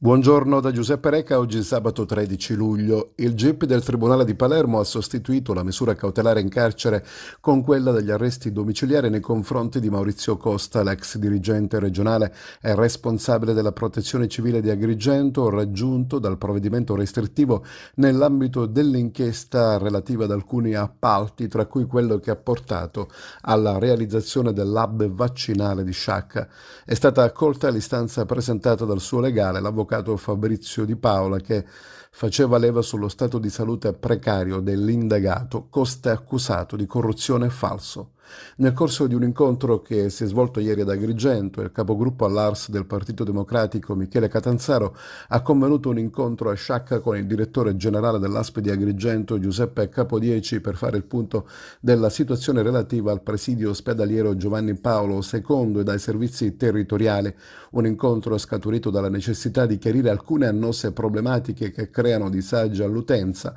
Buongiorno da Giuseppe Reca, oggi sabato 13 luglio. Il GIP del Tribunale di Palermo ha sostituito la misura cautelare in carcere con quella degli arresti domiciliari nei confronti di Maurizio Costa, l'ex dirigente regionale e responsabile della protezione civile di Agrigento, raggiunto dal provvedimento restrittivo nell'ambito dell'inchiesta relativa ad alcuni appalti, tra cui quello che ha portato alla realizzazione dell'hub vaccinale di Sciacca. È stata accolta l'istanza presentata dal suo legale, l'avvocato l'avvocato Fabrizio Di Paola che faceva leva sullo stato di salute precario dell'indagato, costa accusato di corruzione e falso. Nel corso di un incontro che si è svolto ieri ad Agrigento, il capogruppo all'Ars del Partito Democratico Michele Catanzaro ha convenuto un incontro a Sciacca con il direttore generale dell'ASP di Agrigento Giuseppe Capodieci per fare il punto della situazione relativa al presidio ospedaliero Giovanni Paolo II e dai servizi territoriali, un incontro scaturito dalla necessità di chiarire alcune annose problematiche che creano disagi all'utenza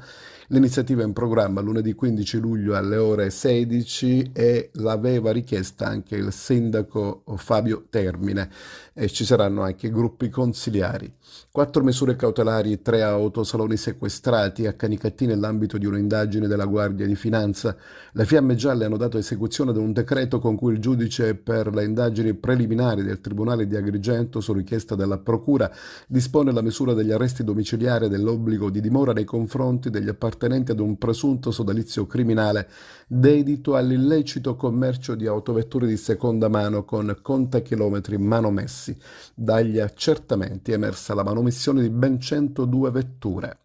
L'iniziativa è in programma lunedì 15 luglio alle ore 16 e l'aveva richiesta anche il sindaco Fabio Termine e ci saranno anche gruppi consiliari. Quattro misure cautelari, tre autosaloni sequestrati a Canicattì nell'ambito di un'indagine della Guardia di Finanza. Le fiamme gialle hanno dato esecuzione ad un decreto con cui il giudice per le indagini preliminari del Tribunale di Agrigento, su richiesta della Procura, dispone la misura degli arresti domiciliari e dell'obbligo di dimora nei confronti degli appartamenti appartenenti ad un presunto sodalizio criminale dedito all'illecito commercio di autovetture di seconda mano con contachilometri manomessi. Dagli accertamenti è emersa la manomissione di ben 102 vetture.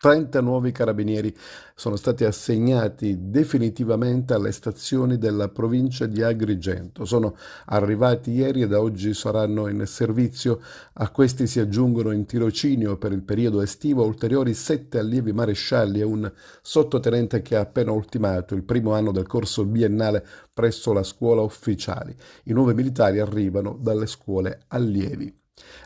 30 nuovi carabinieri sono stati assegnati definitivamente alle stazioni della provincia di Agrigento. Sono arrivati ieri e da oggi saranno in servizio. A questi si aggiungono in tirocinio per il periodo estivo ulteriori 7 allievi marescialli e un sottotenente che ha appena ultimato il primo anno del corso biennale presso la scuola ufficiali. I nuovi militari arrivano dalle scuole allievi.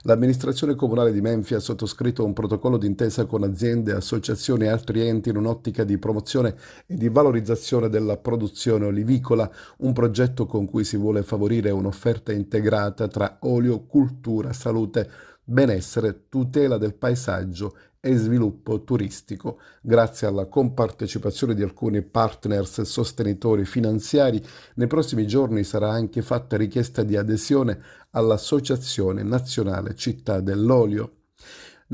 L'amministrazione comunale di Menfi ha sottoscritto un protocollo d'intesa con aziende, associazioni e altri enti in un'ottica di promozione e di valorizzazione della produzione olivicola, un progetto con cui si vuole favorire un'offerta integrata tra olio, cultura, salute, benessere, tutela del paesaggio e sviluppo turistico, grazie alla compartecipazione di alcuni partners e sostenitori finanziari. Nei prossimi giorni sarà anche fatta richiesta di adesione all'Associazione Nazionale Città dell'Olio.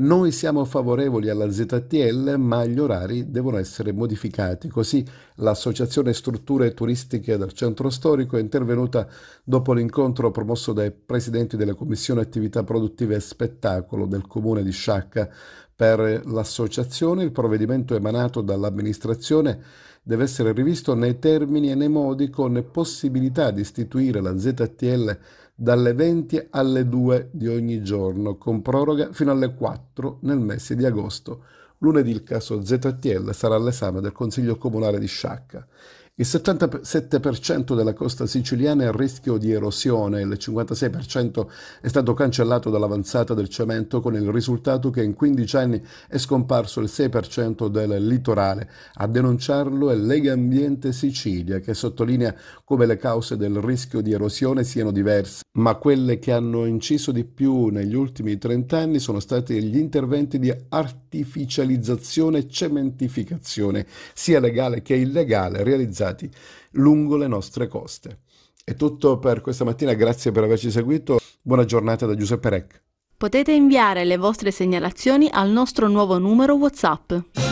Noi siamo favorevoli alla ZTL, ma gli orari devono essere modificati. Così l'Associazione Strutture Turistiche del Centro Storico è intervenuta dopo l'incontro promosso dai presidenti della Commissione Attività Produttive e Spettacolo del Comune di Sciacca. Per l'associazione il provvedimento emanato dall'amministrazione deve essere rivisto nei termini e nei modi con possibilità di istituire la ZTL dalle 20 alle 2 di ogni giorno, con proroga fino alle 4 nel mese di agosto. Lunedì il caso ZTL sarà all'esame del Consiglio Comunale di Sciacca. Il 77% della costa siciliana è a rischio di erosione, il 56% è stato cancellato dall'avanzata del cemento con il risultato che in 15 anni è scomparso il 6% del litorale. A denunciarlo è Lega Ambiente Sicilia che sottolinea come le cause del rischio di erosione siano diverse, ma quelle che hanno inciso di più negli ultimi 30 anni sono stati gli interventi di artificializzazione e cementificazione, sia legale che illegale, realizzati realizzati lungo le nostre coste. È tutto per questa mattina, grazie per averci seguito, buona giornata da Giuseppe Rec. Potete inviare le vostre segnalazioni al nostro nuovo numero WhatsApp.